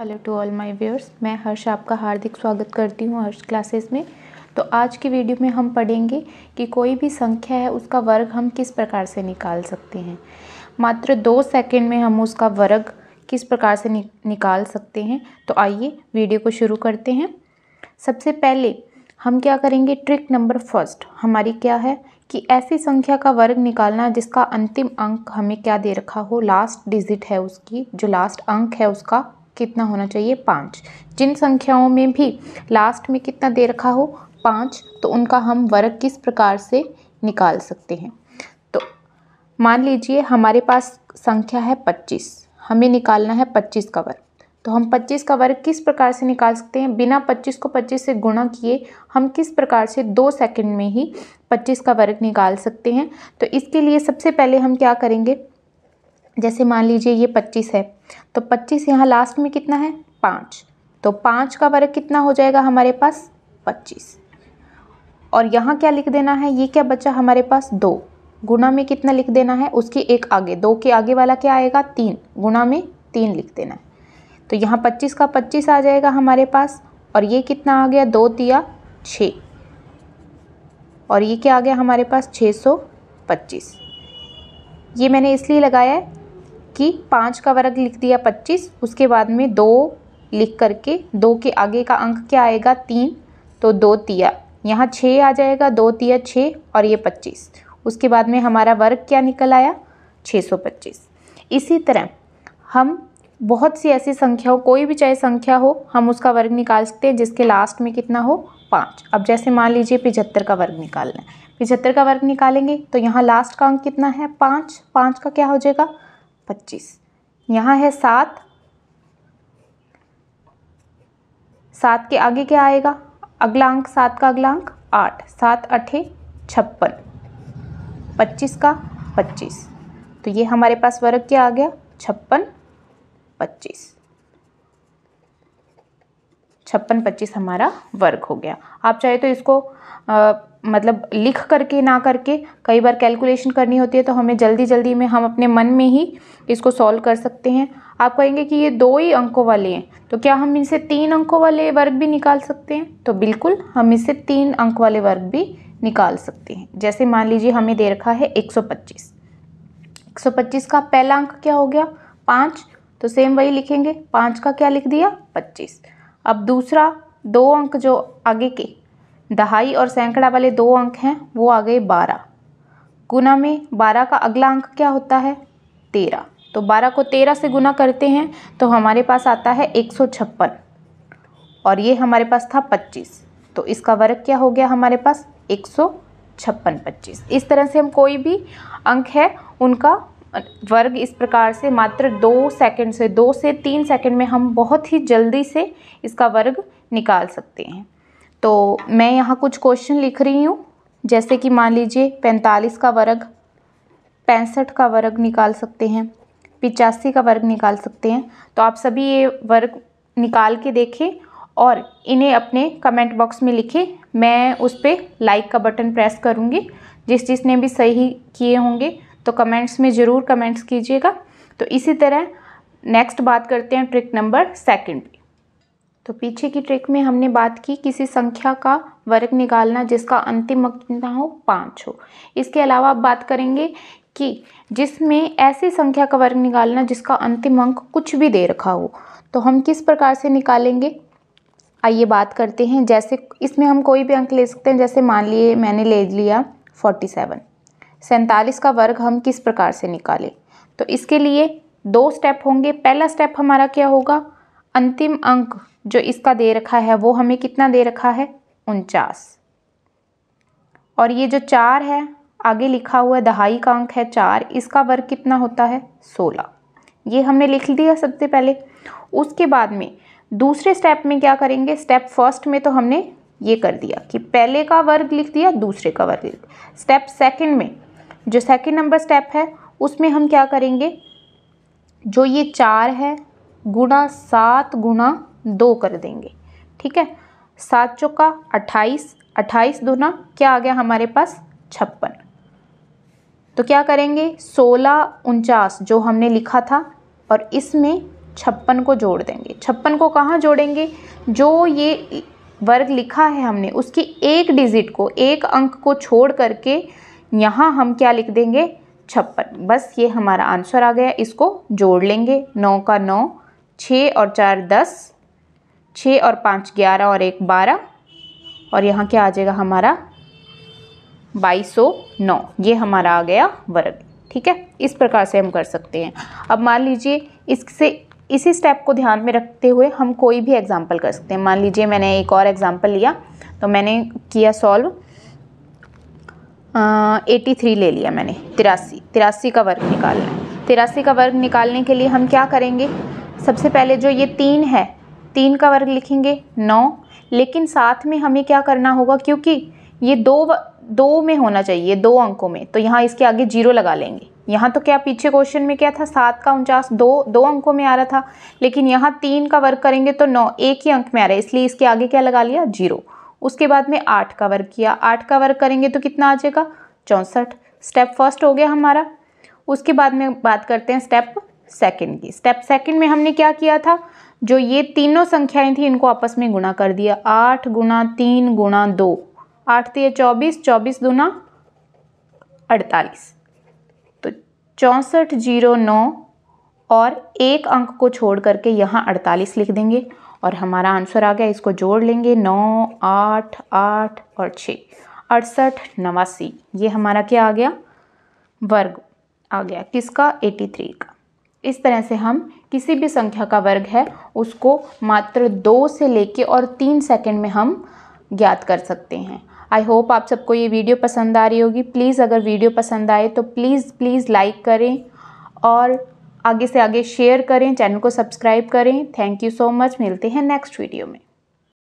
hello to all my viewers मैं हर्ष आपका हार्दिक स्वागत करती हूँ हर्ष क्लासेस में तो आज की वीडियो में हम पढ़ेंगे कि कोई भी संख्या है उसका वर्ग हम किस प्रकार से निकाल सकते हैं मात्र दो सेकंड में हम उसका वर्ग किस प्रकार से नि, निकाल सकते हैं तो आइए वीडियो को शुरू करते हैं सबसे पहले हम क्या करेंगे ट्रिक नंबर फर्स्ट हमारी क्या है कि ऐसी संख्या का वर्ग निकालना जिसका अंतिम अंक हमें क्या दे रखा हो लास्ट डिजिट है उसकी जो लास्ट अंक है उसका कितना होना चाहिए पाँच जिन संख्याओं में भी लास्ट में कितना दे रखा हो पाँच तो उनका हम वर्ग किस प्रकार से निकाल सकते हैं तो मान लीजिए हमारे पास संख्या है पच्चीस हमें निकालना है पच्चीस का वर्ग तो हम पच्चीस का वर्ग किस प्रकार से निकाल सकते हैं बिना पच्चीस को पच्चीस से गुणा किए हम किस प्रकार से दो सेकंड में ही पच्चीस का वर्ग निकाल सकते हैं तो इसके लिए सबसे पहले हम क्या करेंगे जैसे मान लीजिए ये पच्चीस है तो पच्चीस यहाँ लास्ट में कितना है पाँच तो पाँच का वर्ग कितना हो जाएगा हमारे पास पच्चीस और यहाँ क्या लिख देना है ये क्या बचा हमारे पास दो गुणा में कितना लिख देना है उसके एक आगे दो के आगे वाला क्या आएगा तीन गुणा में तीन लिख देना है तो यहाँ पच्चीस का पच्चीस आ जाएगा हमारे पास और ये कितना आ गया दो तिया छः और ये क्या आ गया हमारे पास छः सौ पच्चीस ये मैंने इसलिए लगाया है कि पाँच का वर्ग लिख दिया पच्चीस उसके बाद में दो लिख करके दो के आगे का अंक क्या आएगा तीन तो दो तिया यहाँ छः आ जाएगा दो तिया छः और ये पच्चीस उसके बाद में हमारा वर्ग क्या निकल आया छः सौ पच्चीस इसी तरह हम बहुत सी ऐसी संख्या हो कोई भी चाहे संख्या हो हम उसका वर्ग निकाल सकते हैं जिसके लास्ट में कितना हो पाँच अब जैसे मान लीजिए पिचहत्तर का वर्ग निकालना है पिचहत्तर का वर्ग निकालेंगे तो यहाँ लास्ट का अंक कितना है पाँच पाँच का क्या हो जाएगा पच्चीस यहाँ है सात सात के आगे क्या आएगा अगला अंक सात का अगला अंक आठ सात अठे छप्पन पच्चीस का पच्चीस तो ये हमारे पास वर्ग क्या आ गया छप्पन पच्चीस छप्पन पच्चीस हमारा वर्ग हो गया आप चाहे तो इसको आ, मतलब लिख करके ना करके कई बार कैलकुलेशन करनी होती है तो हमें जल्दी जल्दी में हम अपने मन में ही इसको सॉल्व कर सकते हैं आप कहेंगे कि ये दो ही अंकों वाले हैं तो क्या हम इनसे तीन अंकों वाले वर्ग भी निकाल सकते हैं तो बिल्कुल हम इससे तीन अंक वाले वर्ग भी निकाल सकते हैं जैसे मान लीजिए हमें दे रखा है 125 125 का पहला अंक क्या हो गया पाँच तो सेम वही लिखेंगे पाँच का क्या लिख दिया पच्चीस अब दूसरा दो अंक जो आगे के दहाई और सैकड़ा वाले दो अंक हैं वो आ गए बारह गुना में बारह का अगला अंक क्या होता है तेरह तो बारह को तेरह से गुना करते हैं तो हमारे पास आता है एक सौ छप्पन और ये हमारे पास था पच्चीस तो इसका वर्ग क्या हो गया हमारे पास एक सौ छप्पन पच्चीस इस तरह से हम कोई भी अंक है उनका वर्ग इस प्रकार से मात्र दो सेकंड से दो से तीन सेकंड में हम बहुत ही जल्दी से इसका वर्ग निकाल सकते हैं तो मैं यहाँ कुछ क्वेश्चन लिख रही हूँ जैसे कि मान लीजिए पैंतालीस का वर्ग पैंसठ का वर्ग निकाल सकते हैं पिचासी का वर्ग निकाल सकते हैं तो आप सभी ये वर्ग निकाल के देखें और इन्हें अपने कमेंट बॉक्स में लिखें मैं उस पर लाइक का बटन प्रेस करूँगी जिस जिसने भी सही किए होंगे तो कमेंट्स में ज़रूर कमेंट्स कीजिएगा तो इसी तरह नेक्स्ट बात करते हैं ट्रिक नंबर सेकंड तो पीछे की ट्रिक में हमने बात की किसी संख्या का वर्ग निकालना जिसका अंतिम अंक कितना हो पाँच हो इसके अलावा आप बात करेंगे कि जिसमें ऐसी संख्या का वर्ग निकालना जिसका अंतिम अंक कुछ भी दे रखा हो तो हम किस प्रकार से निकालेंगे आइए बात करते हैं जैसे इसमें हम कोई भी अंक ले सकते हैं जैसे मान लिए मैंने ले लिया फोर्टी सेवन सैंतालीस का वर्ग हम किस प्रकार से निकालें तो इसके लिए दो स्टेप होंगे पहला स्टेप हमारा क्या होगा अंतिम अंक जो इसका दे रखा है वो हमें कितना दे रखा है उनचास और ये जो चार है आगे लिखा हुआ दहाई का अंक है चार इसका वर्ग कितना होता है सोलह ये हमने लिख दिया सबसे पहले उसके बाद में दूसरे स्टेप में क्या करेंगे स्टेप फर्स्ट में तो हमने ये कर दिया कि पहले का वर्ग लिख दिया दूसरे का वर्ग लिख स्टेप सेकंड में जो सेकंड नंबर स्टेप है उसमें हम क्या करेंगे जो ये चार है गुणा सात गुणा दो कर देंगे ठीक है सात चौका अट्ठाईस अट्ठाईस दुना क्या आ गया हमारे पास छप्पन तो क्या करेंगे सोलह उनचास जो हमने लिखा था और इसमें छप्पन को जोड़ देंगे छप्पन को कहाँ जोड़ेंगे जो ये वर्ग लिखा है हमने उसकी एक डिजिट को एक अंक को छोड़ करके यहाँ हम क्या लिख देंगे छप्पन बस ये हमारा आंसर आ गया इसको जोड़ लेंगे नौ का नौ छः और चार दस छः और पाँच ग्यारह और एक बारह और यहाँ क्या आ जाएगा हमारा बाईस सौ नौ ये हमारा आ गया वर्ग ठीक है इस प्रकार से हम कर सकते हैं अब मान लीजिए इससे इसी स्टेप को ध्यान में रखते हुए हम कोई भी एग्जाम्पल कर सकते हैं मान लीजिए मैंने एक और एग्जाम्पल लिया तो मैंने किया सॉल्व एटी थ्री ले लिया मैंने तिरासी तिरासी का वर्ग निकालना है तिरासी का वर्ग निकालने के लिए हम क्या करेंगे सबसे पहले जो ये तीन है तीन का वर्ग लिखेंगे नौ लेकिन साथ में हमें क्या करना होगा क्योंकि ये दो दो में होना चाहिए दो अंकों में तो यहाँ इसके आगे जीरो लगा लेंगे यहाँ तो क्या पीछे क्वेश्चन में क्या था सात का उनचास दो दो अंकों में आ रहा था लेकिन यहाँ तीन का वर्ग करेंगे तो नौ एक ही अंक में आ रहा है इसलिए इसके आगे क्या लगा लिया जीरो उसके बाद में आठ का वर्ग किया आठ का वर्ग करेंगे तो कितना आ जाएगा चौंसठ स्टेप फर्स्ट हो गया हमारा उसके बाद में बात करते हैं स्टेप सेकंड की स्टेप सेकंड में हमने क्या किया था जो ये तीनों संख्याएं थी इनको आपस में गुणा कर दिया आठ गुना तीन गुणा दो आठ तीय तो चौबीस चौबीस गुना अड़तालीस तो चौंसठ जीरो नौ और एक अंक को छोड़ करके यहाँ अड़तालीस लिख देंगे और हमारा आंसर आ गया इसको जोड़ लेंगे नौ आठ आठ और छः अड़सठ नवासी ये हमारा क्या आ गया वर्ग आ गया किसका एटी थ्री का इस तरह से हम किसी भी संख्या का वर्ग है उसको मात्र दो से लेके और तीन सेकंड में हम ज्ञात कर सकते हैं आई होप आप सबको ये वीडियो पसंद आ रही होगी प्लीज़ अगर वीडियो पसंद आए तो प्लीज़ प्लीज़ लाइक करें और आगे से आगे शेयर करें चैनल को सब्सक्राइब करें थैंक यू सो मच मिलते हैं नेक्स्ट वीडियो में